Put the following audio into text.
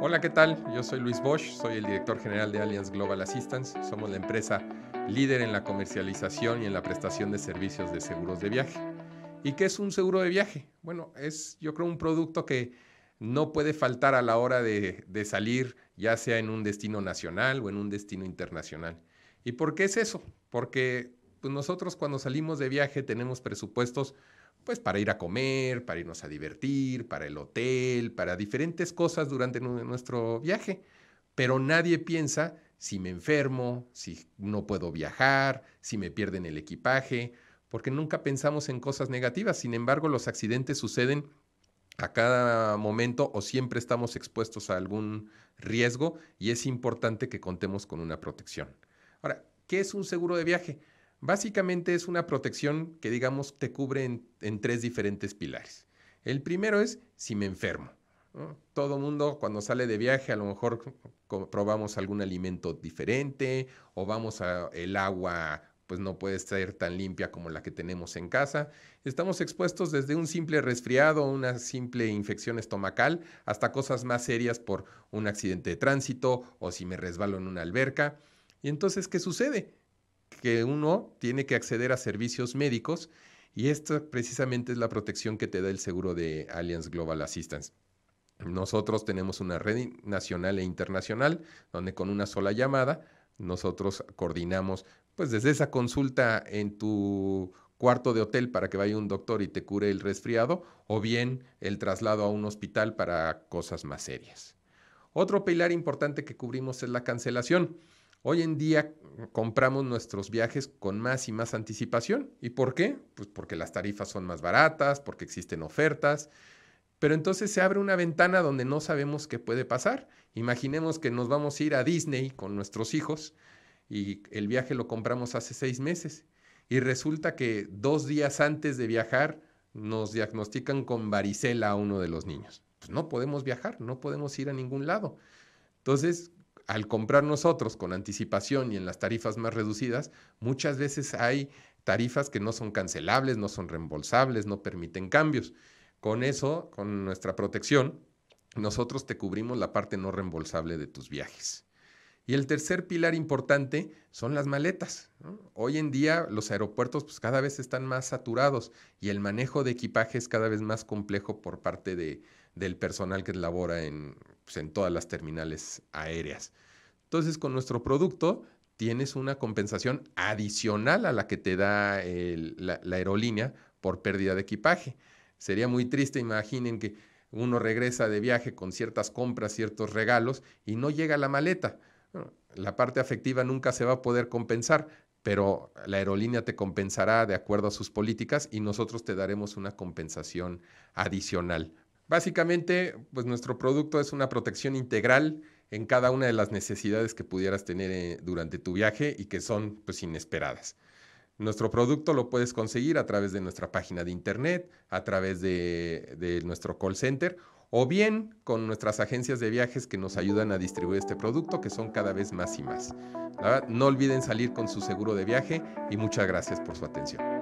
Hola, ¿qué tal? Yo soy Luis Bosch, soy el director general de Allianz Global Assistance. Somos la empresa líder en la comercialización y en la prestación de servicios de seguros de viaje. ¿Y qué es un seguro de viaje? Bueno, es yo creo un producto que no puede faltar a la hora de, salir, ya sea en un destino nacional o en un destino internacional. ¿Y por qué es eso? Porque pues, nosotros cuando salimos de viaje tenemos presupuestos pues para ir a comer, para irnos a divertir, para el hotel, para diferentes cosas durante nuestro viaje. Pero nadie piensa si me enfermo, si no puedo viajar, si me pierden el equipaje, porque nunca pensamos en cosas negativas. Sin embargo, los accidentes suceden a cada momento o siempre estamos expuestos a algún riesgo y es importante que contemos con una protección. Ahora, ¿qué es un seguro de viaje? Básicamente es una protección que digamos te cubre en, tres diferentes pilares. El primero es si me enfermo. Todo Todo mundo cuando sale de viaje a lo mejor probamos algún alimento diferente o vamos a el agua pues no puede ser tan limpia como la que tenemos en casa. Estamos expuestos desde un simple resfriado, una simple infección estomacal, hasta cosas más serias por un accidente de tránsito o si me resbalo en una alberca. Y entonces, ¿qué sucede? que uno tiene que acceder a servicios médicos y esta precisamente es la protección que te da el seguro de Allianz Global Assistance. Nosotros tenemos una red nacional e internacional donde con una sola llamada nosotros coordinamos pues desde esa consulta en tu cuarto de hotel para que vaya un doctor y te cure el resfriado o bien el traslado a un hospital para cosas más serias. Otro pilar importante que cubrimos es la cancelación. Hoy en día compramos nuestros viajes con más y más anticipación. ¿Y por qué? Pues porque las tarifas son más baratas, porque existen ofertas. Pero entonces se abre una ventana donde no sabemos qué puede pasar. Imaginemos que nos vamos a ir a Disney con nuestros hijos y el viaje lo compramos hace seis meses. Y resulta que dos días antes de viajar nos diagnostican con varicela a uno de los niños. Pues no podemos viajar, no podemos ir a ningún lado. Entonces, al comprar nosotros con anticipación y en las tarifas más reducidas, muchas veces hay tarifas que no son cancelables, no son reembolsables, no permiten cambios. Con eso, con nuestra protección, nosotros te cubrimos la parte no reembolsable de tus viajes. Y el tercer pilar importante son las maletas. Hoy en día los aeropuertos pues, cada vez están más saturados y el manejo de equipaje es cada vez más complejo por parte de, del personal que labora en, pues, en todas las terminales aéreas. Entonces, con nuestro producto tienes una compensación adicional a la que te da la, aerolínea por pérdida de equipaje. Sería muy triste, imaginen que uno regresa de viaje con ciertas compras, ciertos regalos y no llega la maleta. la parte afectiva nunca se va a poder compensar, pero la aerolínea te compensará de acuerdo a sus políticas y nosotros te daremos una compensación adicional Básicamente, pues nuestro producto es una protección integral en cada una de las necesidades que pudieras tener eh, durante tu viaje y que son pues inesperadas. Nuestro producto lo puedes conseguir a través de nuestra página de internet, a través de, nuestro call center o bien con nuestras agencias de viajes que nos ayudan a distribuir este producto que son cada vez más y más. no olviden salir con su seguro de viaje y muchas gracias por su atención.